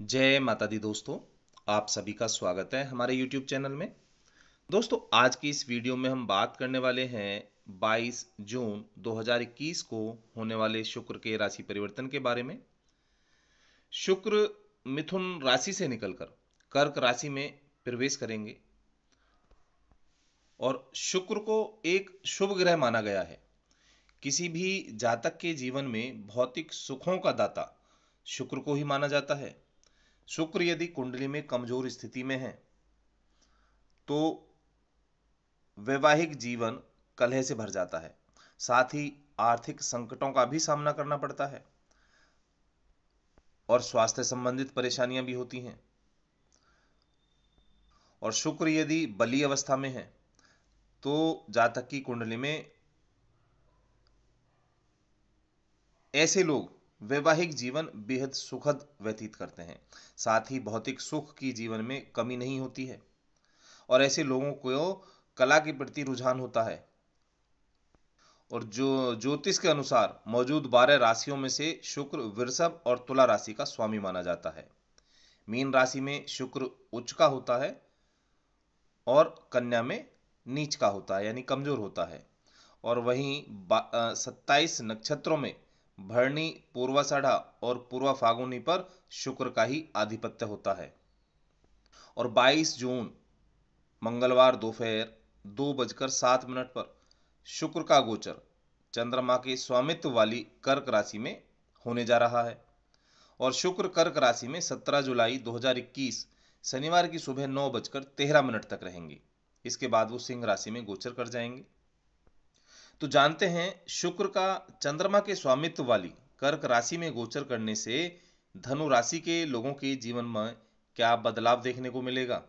जय माता दी दोस्तों आप सभी का स्वागत है हमारे YouTube चैनल में दोस्तों आज की इस वीडियो में हम बात करने वाले हैं 22 जून 2021 को होने वाले शुक्र के राशि परिवर्तन के बारे में शुक्र मिथुन राशि से निकलकर कर्क राशि में प्रवेश करेंगे और शुक्र को एक शुभ ग्रह माना गया है किसी भी जातक के जीवन में भौतिक सुखों का दाता शुक्र को ही माना जाता है शुक्र यदि कुंडली में कमजोर स्थिति में है तो वैवाहिक जीवन कलह से भर जाता है साथ ही आर्थिक संकटों का भी सामना करना पड़ता है और स्वास्थ्य संबंधित परेशानियां भी होती हैं और शुक्र यदि बली अवस्था में है तो जातक की कुंडली में ऐसे लोग वैवाहिक जीवन बेहद सुखद व्यतीत करते हैं साथ ही भौतिक सुख की जीवन में कमी नहीं होती है और ऐसे लोगों को कला के प्रति रुझान होता है और जो ज्योतिष के अनुसार मौजूद बारह राशियों में से शुक्र वृषभ और तुला राशि का स्वामी माना जाता है मीन राशि में शुक्र उच्च का होता है और कन्या में नीच का होता है यानी कमजोर होता है और वहीं सत्ताईस नक्षत्रों में भरणी पूर्वाषाढ़ा और पूर्वा फागुनी पर शुक्र का ही आधिपत्य होता है और 22 जून मंगलवार दोपहर दो बजकर सात मिनट पर शुक्र का गोचर चंद्रमा के स्वामित्व वाली कर्क राशि में होने जा रहा है और शुक्र कर्क राशि में 17 जुलाई 2021 शनिवार की सुबह नौ बजकर तेरह मिनट तक रहेंगे इसके बाद वो सिंह राशि में गोचर कर जाएंगे तो जानते हैं शुक्र का चंद्रमा के स्वामित्व वाली कर्क राशि में गोचर करने से धनु राशि के लोगों के जीवन में क्या बदलाव देखने को मिलेगा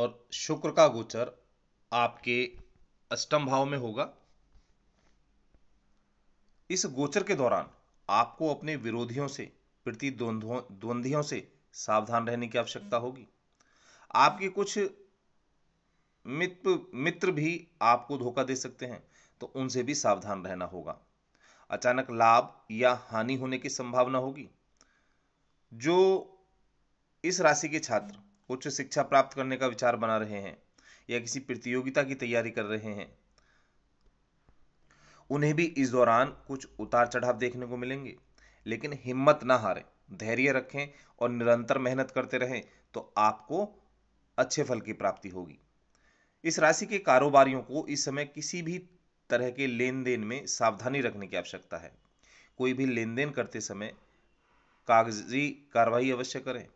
और शुक्र का गोचर आपके अष्टम भाव में होगा इस गोचर के दौरान आपको अपने विरोधियों से प्रतिद्वंद्वों से सावधान रहने की आवश्यकता होगी आपके कुछ मित्र मित्र भी आपको धोखा दे सकते हैं तो उनसे भी सावधान रहना होगा अचानक लाभ या हानि होने की संभावना होगी जो इस राशि के छात्र उच्च शिक्षा प्राप्त करने का विचार बना रहे हैं या किसी प्रतियोगिता की तैयारी कर रहे हैं उन्हें भी इस दौरान कुछ उतार चढ़ाव देखने को मिलेंगे लेकिन हिम्मत ना हारें धैर्य रखें और निरंतर मेहनत करते रहें तो आपको अच्छे फल की प्राप्ति होगी इस राशि के कारोबारियों को इस समय किसी भी तरह के लेन देन में सावधानी रखने की आवश्यकता है कोई भी लेन देन करते समय कागजी कार्रवाई अवश्य करें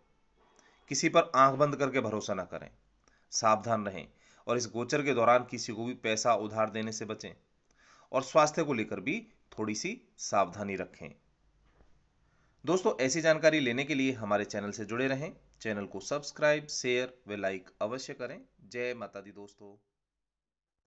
किसी पर आंख बंद करके भरोसा न करें सावधान रहें और इस गोचर के दौरान किसी को भी पैसा उधार देने से बचें और स्वास्थ्य को लेकर भी थोड़ी सी सावधानी रखें दोस्तों ऐसी जानकारी लेने के लिए हमारे चैनल से जुड़े रहें चैनल को सब्सक्राइब शेयर व लाइक अवश्य करें जय माता दी दोस्तों